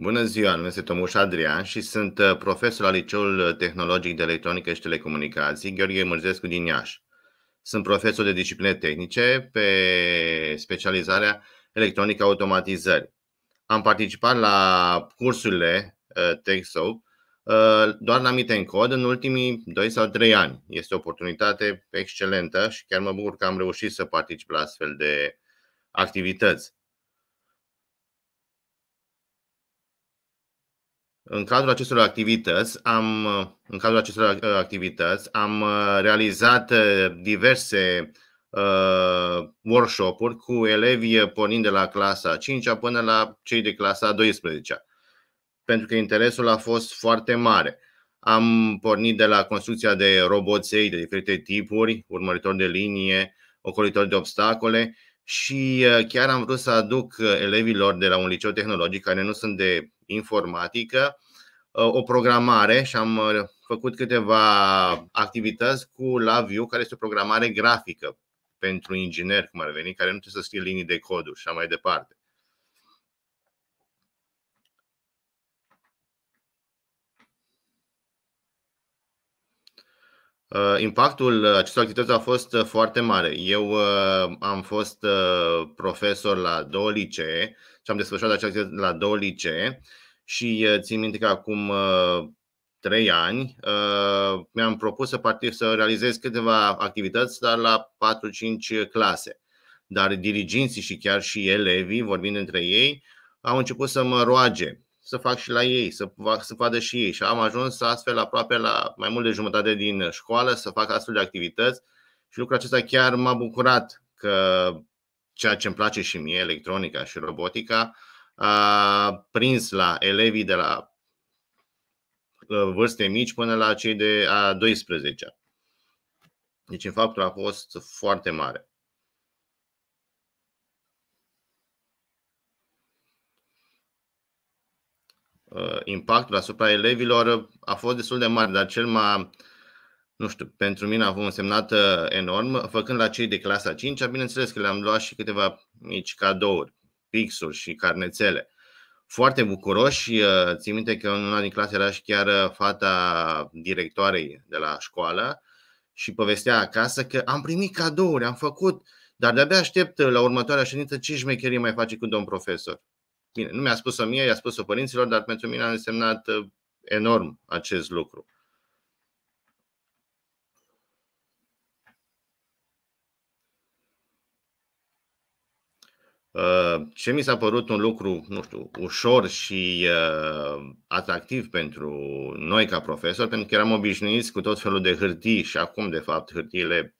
Bună ziua, numesc Tomuș Adrian și sunt uh, profesor la Liceul uh, Tehnologic de Electronică și Telecomunicații, Gheorghe Mărzescu din Iași. Sunt profesor de discipline tehnice pe specializarea electronică automatizări. Am participat la cursurile uh, TechSoup doar la în Cod în ultimii 2 sau 3 ani. Este o oportunitate excelentă și chiar mă bucur că am reușit să particip la astfel de activități. În cadrul acestor activități am, în cadrul acestor activități am uh, realizat uh, diverse uh, workshop-uri cu elevi pornind de la clasa 5 până la cei de clasa 12 pentru că interesul a fost foarte mare. Am pornit de la construcția de roboței de diferite tipuri, urmăritor de linie, ocolitor de obstacole și uh, chiar am vrut să aduc elevilor de la un liceu tehnologic care nu sunt de informatică, ă, o programare și am ă, făcut câteva activități cu LabVIEW, care este o programare grafică pentru ingineri cum ar veni, care nu trebuie să scrie linii de coduri și așa mai departe. Uh, impactul acestor activități a fost uh, foarte mare. Eu uh, am fost profesor la două licee și am desfășurat această activități la două licee și țin minte că acum trei ani mi-am propus să, partic- să realizez câteva activități, dar la 4-5 clase. Dar diriginții și chiar și elevii, vorbind între ei, au început să mă roage să fac și la ei, să, fac, să vadă și ei. Și am ajuns astfel aproape la mai mult de jumătate din școală să fac astfel de activități și lucrul acesta chiar m-a bucurat că ceea ce îmi place și mie, electronica și robotica, a prins la elevii de la ă, vârste mici până la cei de a 12 Deci faptul a fost foarte mare. Uh, impactul asupra elevilor a fost destul de mare, dar cel mai, nu știu, pentru mine a fost însemnat enorm, făcând la cei de clasa 5 bineînțeles că le-am luat și câteva mici cadouri, pixuri și carnețele. Foarte bucuroși, uh, țin minte că în una din clase era și chiar uh, fata directoarei de la școală și povestea acasă că am primit cadouri, am făcut, dar de-abia aștept la următoarea ședință ce șmecherie mai face cu domn profesor. Bine, nu mi-a spus-o mie, i-a spus-o părinților, dar pentru mine a însemnat uh, enorm acest lucru. Uh, ce mi s-a părut un lucru, nu știu, ușor și uh, atractiv pentru noi ca profesori, pentru că eram obișnuiți cu tot felul de hârtii și acum, de fapt, hârtiile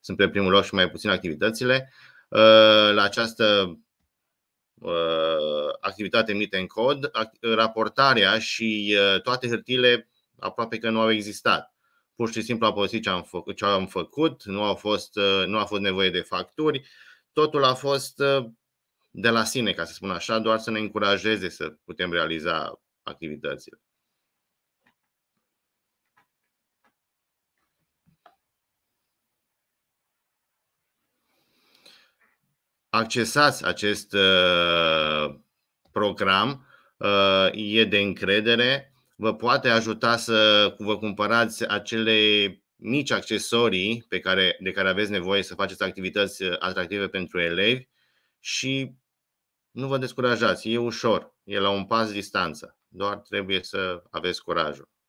sunt pe primul loc și mai puțin activitățile. Uh, la această Uh, activitate mită în cod, raportarea și uh, toate hârtile aproape că nu au existat. Pur și simplu am folosit ce am făcut, ce am făcut nu, au fost, uh, nu a fost nevoie de facturi, totul a fost de la sine, ca să spun așa, doar să ne încurajeze să putem realiza activitățile. accesați acest uh, program, uh, e de încredere, vă poate ajuta să vă cumpărați acele mici accesorii pe care, de care aveți nevoie să faceți activități uh, atractive pentru elevi și nu vă descurajați, e ușor, e la un pas distanță, doar trebuie să aveți curajul.